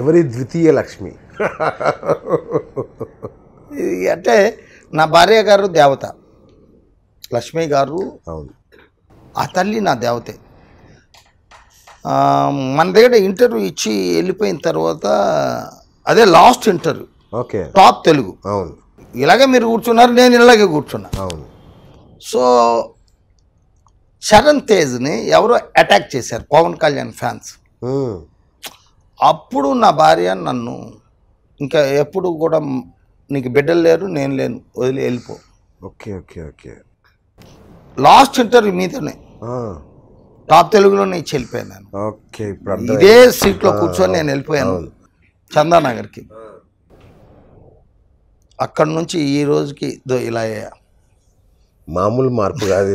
ఎవరి ద్వితీయ లక్ష్మి అంటే నా భార్య గారు దేవత లక్ష్మి గారు అవును ఆ తల్లి నా దేవతే మన దగ్గర ఇంటర్వ్యూ ఇచ్చి వెళ్ళిపోయిన తర్వాత అదే last interview okay top Telugu అవును ఇలాగే మీరు కూర్చున్నారు నేను ఇలాగే కూర్చున్నా అవును సో శరణ్ తేజ్ని ఎవరో అటాక్ చేశారు పవన్ కళ్యాణ్ ఫ్యాన్స్ అప్పుడు నా భార్య నన్ను ఇంకా ఎప్పుడు కూడా నీకు బిడ్డలు లేరు నేను లేను వదిలి వెళ్ళిపో okay okay okay last interview మీతోనే టాప్ తెలుగులోనే నేను వెళ్ళిపోయాను ఓకే ఇదే సీట్లో కూర్చొని నేను వెళ్ళిపోయాను చందానగర్కి అక్కడ నుంచి ఈ రోజుకి ఇలా అయ్యా మామూలు మార్పు కాదు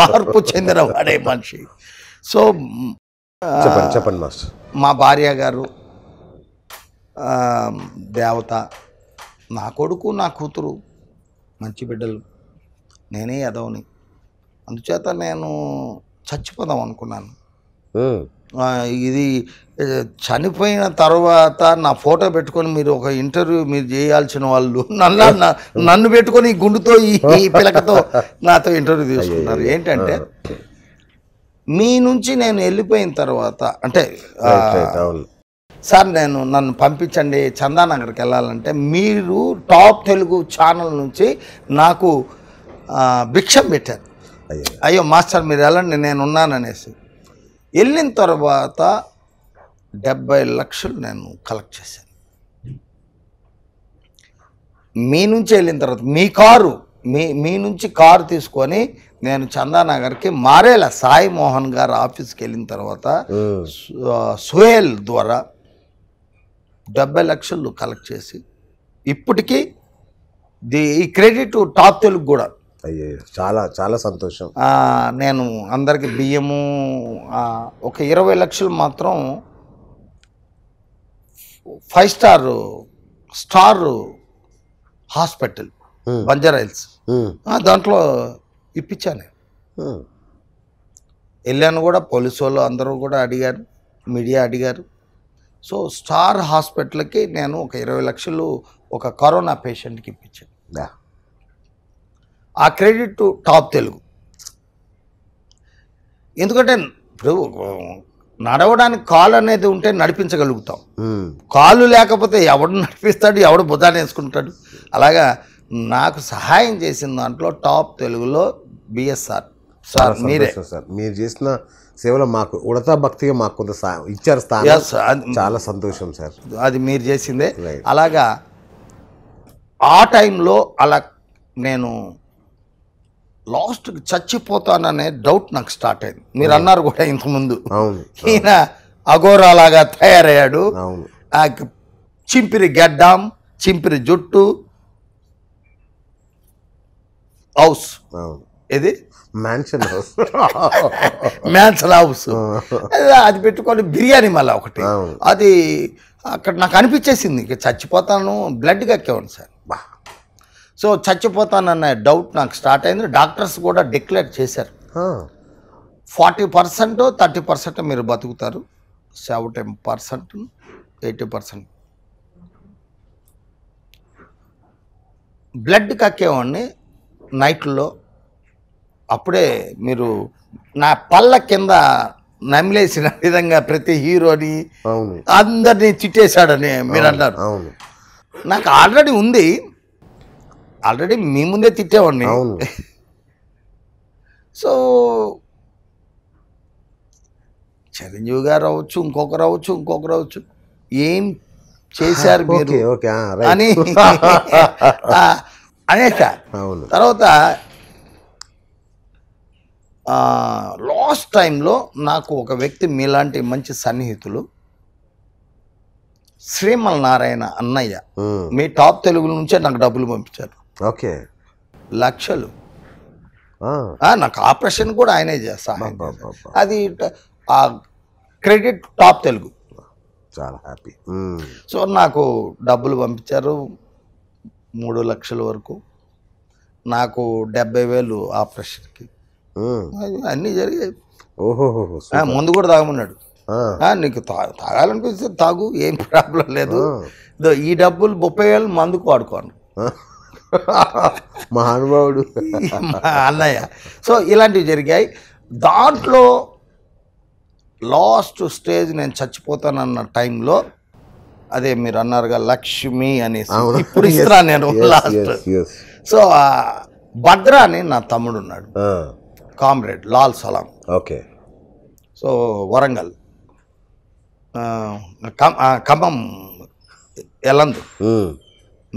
మార్పు చెందిన వాడే మనిషి సో చెప్పండి చెప్పండి మాస్టర్ మా భార్య గారు దేవత నా కొడుకు నా కూతురు మంచి బిడ్డలు నేనే ఎదవని అందుచేత నేను చచ్చిపోదాం అనుకున్నాను ఇది చనిపోయిన తర్వాత నా ఫోటో పెట్టుకొని మీరు ఒక ఇంటర్వ్యూ మీరు చేయాల్సిన వాళ్ళు నన్ను నన్ను పెట్టుకొని గుండుతో ఈ పిలకతో నాతో ఇంటర్వ్యూ తీసుకున్నారు ఏంటంటే మీ నుంచి నేను వెళ్ళిపోయిన తర్వాత అంటే సార్ నేను నన్ను పంపించండి చందానగర్కి వెళ్ళాలంటే మీరు టాప్ తెలుగు ఛానల్ నుంచి నాకు భిక్షం పెట్టారు అయ్యో మాస్టర్ మీరు వెళ్ళండి నేను ఉన్నాననేసి వెళ్ళిన తర్వాత డెబ్బై లక్షలు నేను కలెక్ట్ చేశాను మీ నుంచి వెళ్ళిన తర్వాత మీ కారు మీ మీ నుంచి కారు తీసుకొని నేను చందానగర్కి మారేల సాయి మోహన్ గారు ఆఫీస్కి వెళ్ళిన తర్వాత సుహేల్ ద్వారా డెబ్బై లక్షలు కలెక్ట్ చేసి ఇప్పటికీ ది ఈ క్రెడిట్ టాప్ తెలుగు కూడా అయ్యో చాలా చాలా సంతోషం నేను అందరికి బియ్యము ఒక ఇరవై లక్షలు మాత్రం five star star hospital Banjara Hills దాంట్లో ఇప్పించాను వెళ్ళాను కూడా పోలీసు వాళ్ళు అందరూ కూడా అడిగారు మీడియా అడిగారు సో స్టార్ హాస్పిటల్కి నేను ఒక ఇరవై లక్షలు ఒక కరోనా పేషెంట్కి ఇప్పించాను ఆ క్రెడిట్ టాప్ తెలుగు ఎందుకంటే ఇప్పుడు నడవడానికి కాలు అనేది ఉంటే నడిపించగలుగుతాం కాలు లేకపోతే ఎవడు నడిపిస్తాడు ఎవడు బుధాన్ని వేసుకుంటాడు అలాగా నాకు సహాయం చేసిన దాంట్లో టాప్ తెలుగులో బిఎస్ఆర్ సార్ మీరే సార్ మీరు చేసిన సేవలో మాకు ఉడతా భక్తిగా మాకు కొంత ఇచ్చారు స్థానం చాలా సంతోషం సార్ అది మీరు చేసిందే అలాగా ఆ టైంలో అలా నేను లాస్ట్కి చచ్చిపోతాననే డౌట్ నాకు స్టార్ట్ అయింది మీరు అన్నారు కూడా ఇంతకుముందు ఈయన అఘోరాలాగా తయారయ్యాడు చింపిరి గడ్డం చింపిరి జుట్టు హౌస్ ఇది మ్యాన్షన్ హౌస్ మ్యాన్షన్ హౌస్ అది పెట్టుకొని బిర్యానీ మళ్ళీ ఒకటి అది అక్కడ నాకు అనిపించేసింది ఇక చచ్చిపోతాను బ్లడ్ కక్కేవాడు సార్ సో చచ్చిపోతానన్న డౌట్ నాకు స్టార్ట్ అయింది డాక్టర్స్ కూడా డిక్లేర్ చేశారు ఫార్టీ పర్సెంట్ థర్టీ పర్సెంట్ మీరు బతుకుతారు seventy percent eighty percent blood కక్కేవాడిని నైట్లో అప్పుడే మీరు నా పళ్ళ కింద నమిలేసిన విధంగా ప్రతి హీరోని అందరినీ తిట్టేశాడని మీరు అన్నారు నాకు ఆల్రెడీ ఉంది ఆల్రెడీ మీ ముందే తిట్టేవాడిని సో చిరంజీవి గారు అవ్వచ్చు ఇంకొకరు అవ్వచ్చు ఇంకొకరు అవ్వచ్చు ఏం చేశారు మీరు అని అనేక తర్వాత లాస్ట్ టైంలో నాకు ఒక వ్యక్తి మీలాంటి మంచి సన్నిహితులు శ్రీమల్ నారాయణ అన్నయ్య మీ టాప్ తెలుగు నుంచే నాకు డబ్బులు పంపించారు ఓకే లక్షలు నాకు ఆపరేషన్ కూడా ఆయనే చేస్తాను అది ఆ క్రెడిట్ టాప్ తెలుగు చాలా హ్యాపీ సో నాకు డబ్బులు పంపించారు మూడు లక్షల వరకు నాకు డెబ్బై వేలు ఆపరేషన్కి అన్నీ జరిగాయి ఓహో ముందు కూడా తాగమన్నాడు నీకు తా తాగాలనిపిస్తే తాగు ఏం ప్రాబ్లం లేదు ఈ డబ్బులు ముప్పై వేలు మందుకు వాడుకోను మహానుభావుడు అన్నయ్య సో ఇలాంటివి జరిగాయి దాంట్లో లాస్ట్ స్టేజ్ నేను చచ్చిపోతానన్న టైంలో అదే మీరు అన్నారుగా లక్ష్మి అని ఇప్పుడు ఇస్తా నేను సో భద్ర అని నా తమ్ముడు ఉన్నాడు comrade Lal Salaam okay so Warangal Khammam Yellandu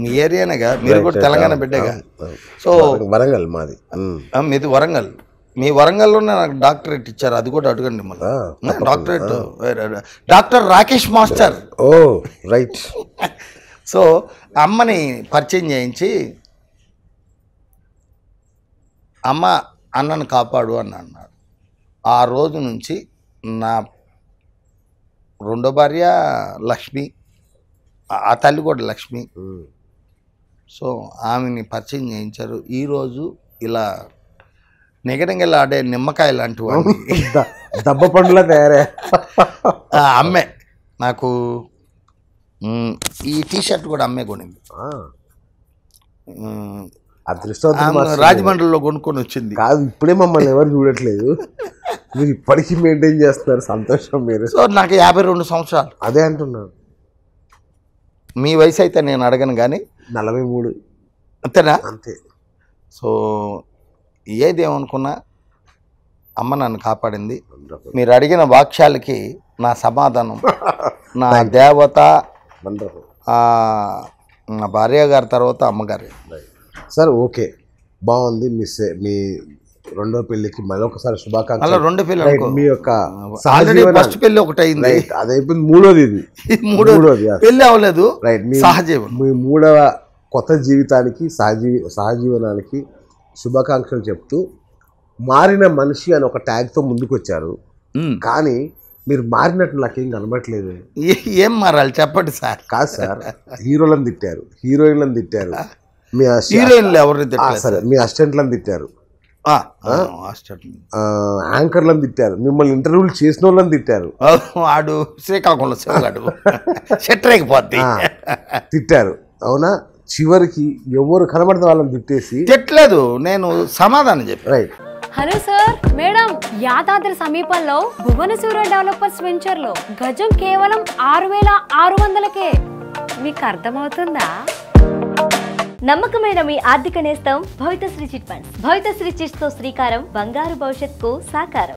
మీ ఏరియానేగా మీరు కూడా తెలంగాణ బిడ్డగా సో వరంగల్ మాది మీది వరంగల్ మీ వరంగల్లోనే నాకు డాక్టరేట్ ఇచ్చారు అది కూడా అడగండి మళ్ళీ డాక్టరేట్ డాక్టర్ రాకేష్ మాస్టర్ ఓ రైట్ సో అమ్మని పరిచయం చేయించి అమ్మ అన్నను కాపాడు అని అన్నాడు ఆ రోజు నుంచి నా రెండో భార్య లక్ష్మి ఆ తల్లి కూడా లక్ష్మి సో ఆమెని పరిచయం చేయించారు ఈరోజు ఇలా నిగటంగా ఆడే నిమ్మకాయ లాంటి దెబ్బ దబ్బ తయారే అమ్మే నాకు ఈ టీషర్ట్ కూడా అమ్మే కొనింది రాజమండ్రిలో కొనుక్కొని వచ్చింది కాదు ఇప్పుడే మమ్మల్ని ఎవరు చూడట్లేదు మీరు ఇప్పటికీ మెయింటైన్ చేస్తున్నారు సంతోషం మీరు సో నాకు యాభై రెండు సంవత్సరాలు అదే అంటున్నాను మీ వయసు అయితే నేను అడగను కానీ నలభై మూడు అంతేనా అంతే సో ఏదేమనుకున్నా అమ్మ నన్ను కాపాడింది మీరు అడిగిన వాక్యాలకి నా సమాధానం నా దేవత నా భార్య గారి తర్వాత అమ్మగారి సార్ ఓకే బాగుంది మీ మీ రెండో పెళ్లికి మరొకసారి శుభాకాంక్షలు రెండో పెళ్లి మీ యొక్క ఫస్ట్ పెళ్లి ఒకటి అయింది అది అయిపోయింది మూడోది ఇది మూడోది పెళ్లి అవ్వలేదు రైట్ మీ సహజీవనం మీ మూడవ కొత్త జీవితానికి సహజీ సహజీవనానికి శుభాకాంక్షలు చెప్తూ మారిన మనిషి అని ఒక ట్యాగ్తో ముందుకొచ్చారు కానీ మీరు మారినట్టు నాకు ఏం కనబడట్లేదు ఏం మారాలి చెప్పండి సార్ కాదు సార్ హీరోలను తిట్టారు హీరోయిన్లను తిట్టారు మీ హీరోయిన్లు ఎవరిని సరే మీ అసిస్టెంట్లను తిట్టారు యాంకర్లను తిట్టారు మిమ్మల్ని ఇంటర్వ్యూలు చేసిన వాళ్ళని తిట్టారు వాడు శ్రీకాకుళం శెట్టరేకపోద్ది తిట్టారు అవునా చివరికి ఎవరు కనబడిన వాళ్ళని తిట్టేసి తిట్టలేదు నేను సమాధానం చెప్పి right hello sir madam Yadadri సమీపంలో భువనసూర్య డెవలపర్స్ వెంచర్ లో గజం కేవలం ఆరు వేల ఆరు వందలకే మీకు అర్థమవుతుందా నమ్మకమైన మీ ఆర్థిక నేస్తం Bhavitha Sri chit funds Bhavitha Sri chits తో శ్రీకారం బంగారు భవిష్యత్ కు సాకారం